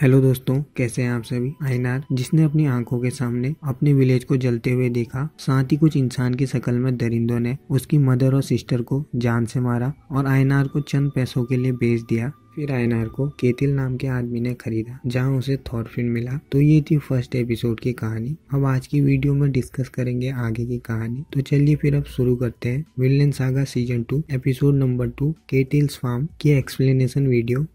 hello दोस्तों कैसे हैं आप सभी आयनार जिसने अपनी आंखों के सामने अपने विलेज को जलते हुए देखा साथ ही कुछ इंसान की शक्ल में दरिंदों ने उसकी मदर और सिस्टर को जान से मारा और आयनार को चंद पैसों के लिए बेच दिया फिर आयनार को केतिल नाम के आदमी ने खरीदा जहां उसे थॉरफिन मिला तो ये थी फर्स्ट एपिसोड की कहानी अब आज की वीडियो में डिस्कस करेंगे आगे की कहानी तो चलिए फिर अब शुरू करते हैं villain saga season two episode number two Ketil's farm की एक्सप्लेनेशन वीडियो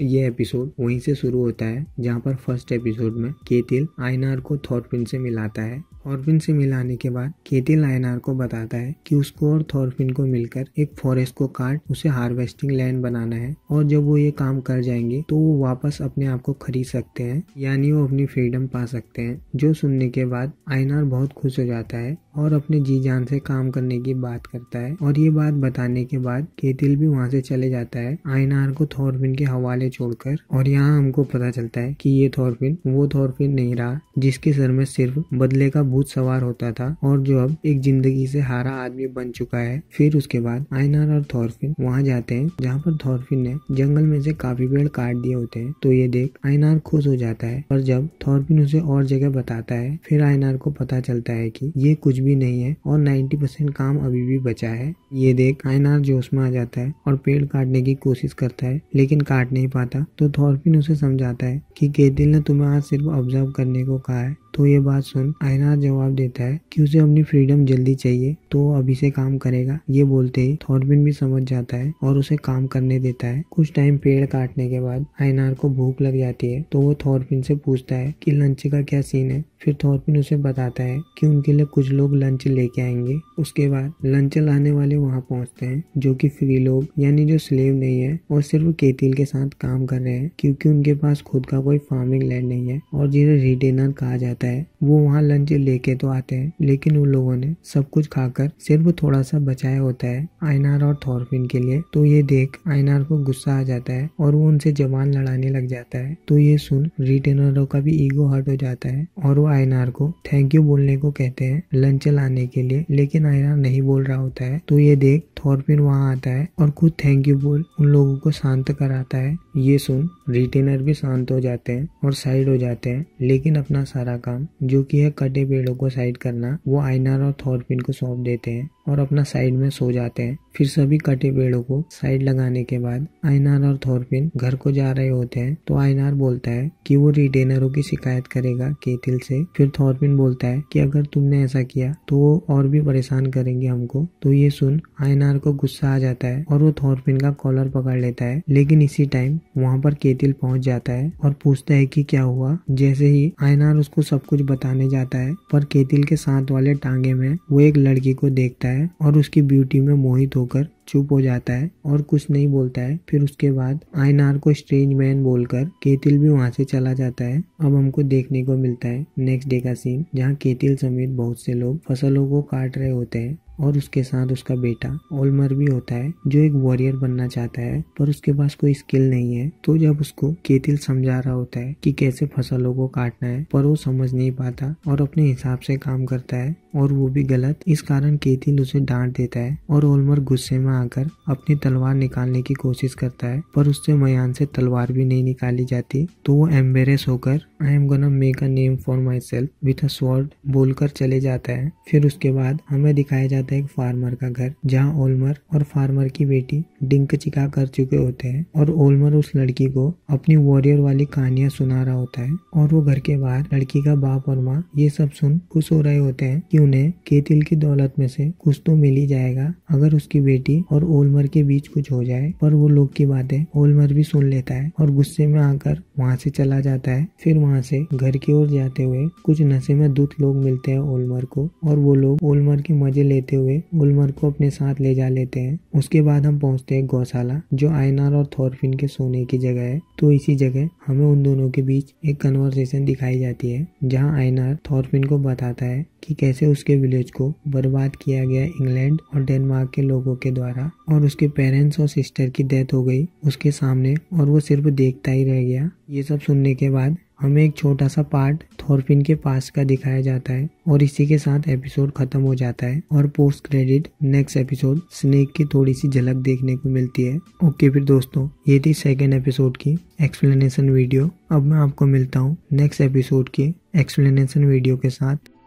ये एपिसोड वहीं से शुरू होता है जहाँ पर फर्स्ट एपिसोड में केतिल आइनार को थॉटपिन से मिलाता है थॉर्फिन से मिलाने के बाद केटी लाइनार को बताता है कि उसको और थॉर्फिन को मिलकर एक फॉरेस्ट को काट उसे हार्वेस्टिंग लैंड बनाना है और जब वो ये काम कर जाएंगे तो वो वापस अपने आप को खरीद सकते हैं यानी वो अपनी फ्रीडम पा सकते हैं जो सुनने के बाद आयनार बहुत खुश हो जाता है और अपने जी जान से काम करने की बात करता है और ये बात बताने के बाद केतिल भी वहाँ से चले जाता है आयनार को थॉर्फिन के हवाले छोड़कर और यहाँ हमको पता चलता है कि ये थॉर्फिन वो थॉर्फिन नहीं रहा जिसके सर में सिर्फ बदले का भूत सवार होता था और जो अब एक जिंदगी से हारा आदमी बन चुका है फिर उसके बाद आयनार और थॉर्फिन वहाँ जाते हैं जहाँ पर थॉर्फिन ने जंगल में से काफी पेड़ काट दिए होते हैं तो ये देख आयनार खुश हो जाता है पर जब थॉर्फिन उसे और जगह बताता है फिर आयनार को पता चलता है की ये कुछ भी नहीं है और नाइन्टी परसेंट काम अभी भी बचा है ये देख आयनार जोश में आ जाता है और पेड़ काटने की कोशिश करता है लेकिन काट नहीं पाता तो थॉर्फिन उसे समझाता है कि केदिल ने तुम्हें आज सिर्फ ऑब्जर्व करने को कहा है तो ये बात सुन आयना जवाब देता है कि उसे अपनी फ्रीडम जल्दी चाहिए तो अभी से काम करेगा ये बोलते ही थॉर्बिन भी समझ जाता है और उसे काम करने देता है कुछ टाइम पेड़ काटने के बाद आयनार को भूख लग जाती है तो वो थॉर्बिन से पूछता है कि लंच का क्या सीन है फिर थॉर्पिन उसे बताता है कि उनके लिए कुछ लोग लंच लेके आएंगे उसके बाद लंच लाने वाले वहाँ पहुँचते हैं जो कि फ्री लोग यानी जो स्लेव नहीं है और सिर्फ केतिल के साथ काम कर रहे हैं क्योंकि उनके पास खुद का कोई फार्मिंग लैंड नहीं है और जिन्हें रिटेनर कहा जाता है वो वहाँ लंच लेके तो आते हैं लेकिन उन लोगों ने सब कुछ खाकर सिर्फ थोड़ा सा बचाया होता है आयनार और थॉर्फिन के लिए तो ये देख आयनार को गुस्सा आ जाता है और वो उनसे जवान लड़ाने लग जाता है तो ये सुन रिटेनरों का भी ईगो हर्ट हो जाता है और वो आयनार को थैंक यू बोलने को कहते हैं लंच लाने के लिए लेकिन आयनार नहीं बोल रहा होता है तो ये देख थॉर्फिन वहाँ आता है और खुद थैंक यू बोल उन लोगों को शांत कराता है ये सुन रिटेनर भी शांत हो जाते हैं और साइड हो जाते हैं लेकिन अपना सारा काम जो कि है कटे पेड़ों को साइड करना वो आइनर और थॉरपिन को सौंप देते हैं और अपना साइड में सो जाते हैं फिर सभी कटे पेड़ों को साइड लगाने के बाद आयनार और थोरपिन घर को जा रहे होते हैं तो आयनार बोलता है कि वो रिटेनरों की शिकायत करेगा केतिल से फिर थोरपिन बोलता है कि अगर तुमने ऐसा किया तो वो और भी परेशान करेंगे हमको तो ये सुन आयनार को गुस्सा आ जाता है और वो थोरपिन का कॉलर पकड़ लेता है लेकिन इसी टाइम वहाँ पर केतिल पहुँच जाता है और पूछता है की क्या हुआ जैसे ही आयनार उसको सब कुछ बताने जाता है पर केतिल के साथ वाले टांगे में वो एक लड़की को देखता है है और उसकी ब्यूटी में मोहित होकर चुप हो जाता है और कुछ नहीं बोलता है फिर उसके बाद आयनार को स्ट्रेंज मैन बोलकर केतिल भी वहाँ से चला जाता है अब हमको देखने को मिलता है नेक्स्ट डे का सीन जहाँ केतिल समेत बहुत से लोग फसलों को काट रहे होते हैं और उसके साथ उसका बेटा ओलमर भी होता है जो एक वॉरियर बनना चाहता है पर उसके पास कोई स्किल नहीं है तो जब उसको केतिल समझा रहा होता है कि कैसे फसलों को काटना है पर वो समझ नहीं पाता और अपने हिसाब से काम करता है और वो भी गलत इस कारण केतिल उसे डांट देता है और ओलमर गुस्से में आकर अपनी तलवार निकालने की कोशिश करता है पर उससे मयान से तलवार भी नहीं निकाली जाती तो वो एम्बेरेस होकर I am gonna make a name for myself with a sword बोलकर चले जाता है फिर उसके बाद हमें दिखाया जाता है एक फार्मर का घर जहाँ ओलमर और फार्मर की बेटी डिंक चिका कर चुके होते हैं और ओलमर उस लड़की को अपनी वॉरियर वाली कहानियां सुना रहा होता है और वो घर के बाहर लड़की का बाप और माँ ये सब सुन खुश हो रहे होते हैं कि उन्हें केतिल की दौलत में से कुछ तो मिल ही जाएगा अगर उसकी बेटी और ओलमर के बीच कुछ हो जाए पर वो लोग की बातें ओलमर भी सुन लेता है और गुस्से में आकर वहाँ से चला जाता है फिर वहाँ वहाँ से घर की ओर जाते हुए कुछ नशे में दूत लोग मिलते हैं ओलमर को और वो लोग ओलमर के मजे लेते हुए ओलमर को अपने साथ ले जा लेते हैं उसके बाद हम पहुंचते हैं गौशाला जो आयनार और थॉरफिन के सोने की जगह है तो इसी जगह हमें उन दोनों के बीच एक कन्वर्सेशन दिखाई जाती है जहाँ आयनार थॉरफिन को बताता है कि कैसे उसके विलेज को बर्बाद किया गया इंग्लैंड और डेनमार्क के लोगों के द्वारा और उसके पेरेंट्स और सिस्टर की डेथ हो गई उसके सामने और वो सिर्फ देखता ही रह गया ये सब सुनने के बाद हमें एक छोटा सा पार्ट थॉरफिन के पास का दिखाया जाता है और इसी के साथ एपिसोड खत्म हो जाता है और post credit next episode snake की थोड़ी सी झलक देखने को मिलती है ओके फिर दोस्तों ये थी सेकेंड एपिसोड की एक्सप्लेनेशन वीडियो अब मैं आपको मिलता हूँ नेक्स्ट एपिसोड के एक्सप्लेनेशन वीडियो के साथ